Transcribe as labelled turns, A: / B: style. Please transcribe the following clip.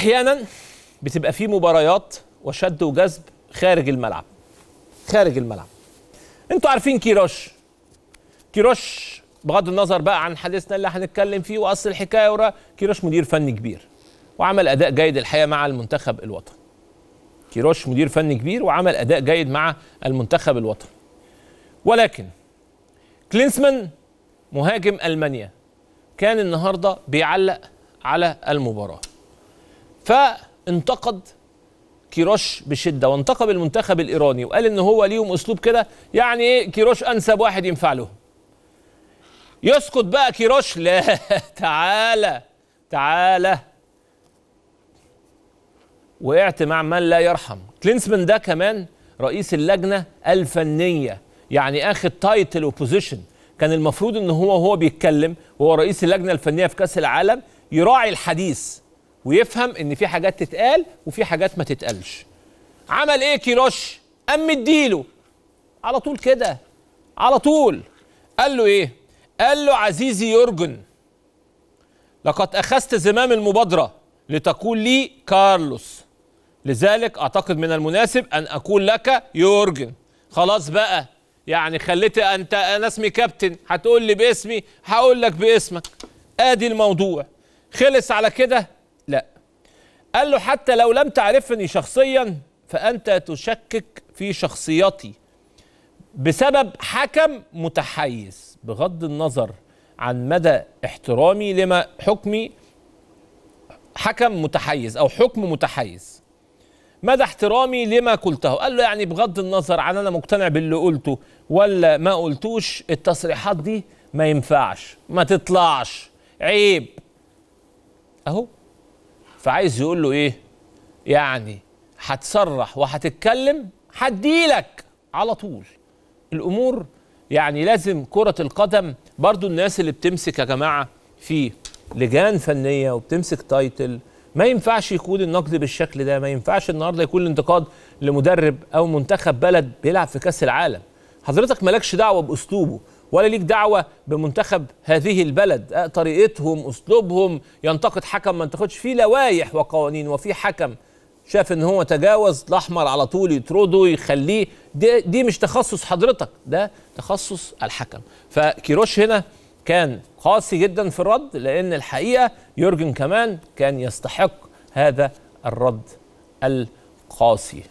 A: احيانا بتبقى في مباريات وشد وجذب خارج الملعب خارج الملعب انتوا عارفين كيروش كيروش بغض النظر بقى عن حديثنا اللي هنتكلم فيه واصل الحكايه ورا كيروش مدير فني كبير وعمل اداء جيد الحقيقه مع المنتخب الوطني كيروش مدير فني كبير وعمل اداء جيد مع المنتخب الوطني ولكن كلينسمان مهاجم المانيا كان النهارده بيعلق على المباراه فانتقد كيروش بشده وانتقد المنتخب الايراني وقال ان هو ليهم اسلوب كده يعني ايه كيروش انسب واحد ينفع لهم يسكت بقى كيروش لا تعالى تعالى وقعت مع من لا يرحم كلينسمان ده كمان رئيس اللجنه الفنيه يعني اخد تايتل وبوزيشن كان المفروض ان هو هو بيتكلم وهو رئيس اللجنه الفنيه في كاس العالم يراعي الحديث ويفهم ان في حاجات تتقال وفي حاجات ما تتقالش عمل ايه كيروش قام مديله على طول كده على طول قال له ايه قال له عزيزي يورجن لقد اخذت زمام المبادره لتقول لي كارلوس لذلك اعتقد من المناسب ان اقول لك يورجن خلاص بقى يعني خليت انت انا اسمي كابتن هتقول لي باسمي هقول لك باسمك ادي آه، الموضوع خلص على كده قال له حتى لو لم تعرفني شخصيا فأنت تشكك في شخصيتي بسبب حكم متحيز بغض النظر عن مدى احترامي لما حكمي حكم متحيز أو حكم متحيز مدى احترامي لما قلته قال له يعني بغض النظر عن أنا مقتنع باللي قلته ولا ما قلتوش التصريحات دي ما ينفعش ما تطلعش عيب أهو فعايز يقول له ايه يعني هتصرح وهتتكلم هديلك على طول الامور يعني لازم كره القدم برضو الناس اللي بتمسك يا جماعه في لجان فنيه وبتمسك تايتل ما ينفعش يكون النقد بالشكل ده ما ينفعش النهارده يكون الانتقاد لمدرب او منتخب بلد بيلعب في كاس العالم حضرتك مالكش دعوه باسلوبه ولا ليك دعوه بمنتخب هذه البلد أه، طريقتهم اسلوبهم ينتقد حكم ما ينتقدش في لوائح وقوانين وفي حكم شاف ان هو تجاوز الاحمر على طول يطرده يخليه دي, دي مش تخصص حضرتك ده تخصص الحكم فكيروش هنا كان قاسي جدا في الرد لان الحقيقه يورجن كمان كان يستحق هذا الرد القاسي